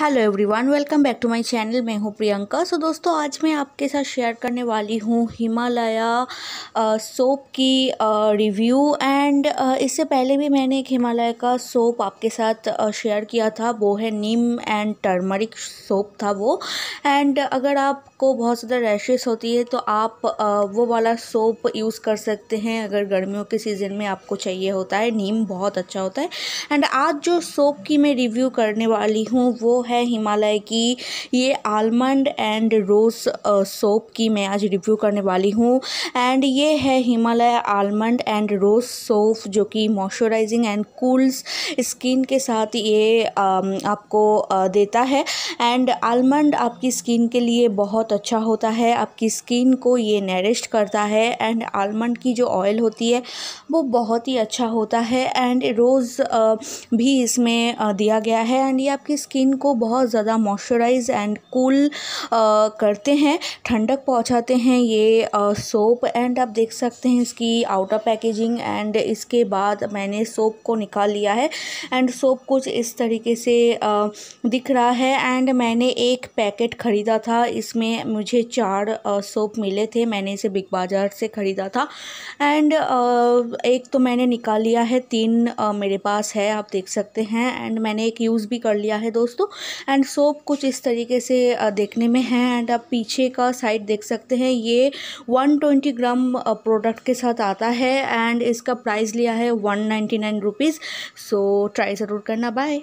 hello everyone welcome back to my channel मैं हूँ प्रियंका सो so, दोस्तों आज मैं आपके साथ शेयर करने वाली हूँ हिमालया सोप की रिव्यू एंड इससे पहले भी मैंने एक हिमालय का सोप आपके साथ शेयर किया था वो है नीम एंड टर्मरिक सोप था वो एंड अगर आपको बहुत ज़्यादा रैशेस होती है तो आप आ, वो वाला सोप यूज़ कर सकते हैं अगर गर्मियों के सीज़न में आपको चाहिए होता है नीम बहुत अच्छा होता है एंड आज जो सोप की मैं रिव्यू करने वाली हूँ वो है हिमालय की ये आलमंड एंड रोज़ सोप की मैं आज रिव्यू करने वाली हूँ एंड ये है Himalaya almond and rose soap जो कि मॉइस्चराइजिंग एंड कूल्स स्किन के साथ ये आपको देता है एंड आलमंड आपकी स्किन के लिए बहुत अच्छा होता है आपकी स्किन को ये नरिश करता है एंड आलमंड की जो ऑयल होती है वो बहुत ही अच्छा होता है एंड रोज़ भी इसमें दिया गया है एंड ये आपकी स्किन को बहुत ज़्यादा मॉइस्चराइज एंड कूल करते हैं ठंडक पहुंचाते हैं ये सोप एंड आप देख सकते हैं इसकी आउटर पैकेजिंग एंड इसके बाद मैंने सोप को निकाल लिया है एंड सोप कुछ इस तरीके से दिख रहा है एंड मैंने एक पैकेट ख़रीदा था इसमें मुझे चार सोप मिले थे मैंने इसे बिग बाज़ार से ख़रीदा था एंड एक तो मैंने निकाल लिया है तीन मेरे पास है आप देख सकते हैं एंड मैंने एक यूज़ भी कर लिया है दोस्तों एंड सोप कुछ इस तरीके से देखने में है एंड आप पीछे का साइड देख सकते हैं ये 120 ग्राम प्रोडक्ट के साथ आता है एंड इसका प्राइस लिया है one ninety nine rupees so try ज़रूर करना बाय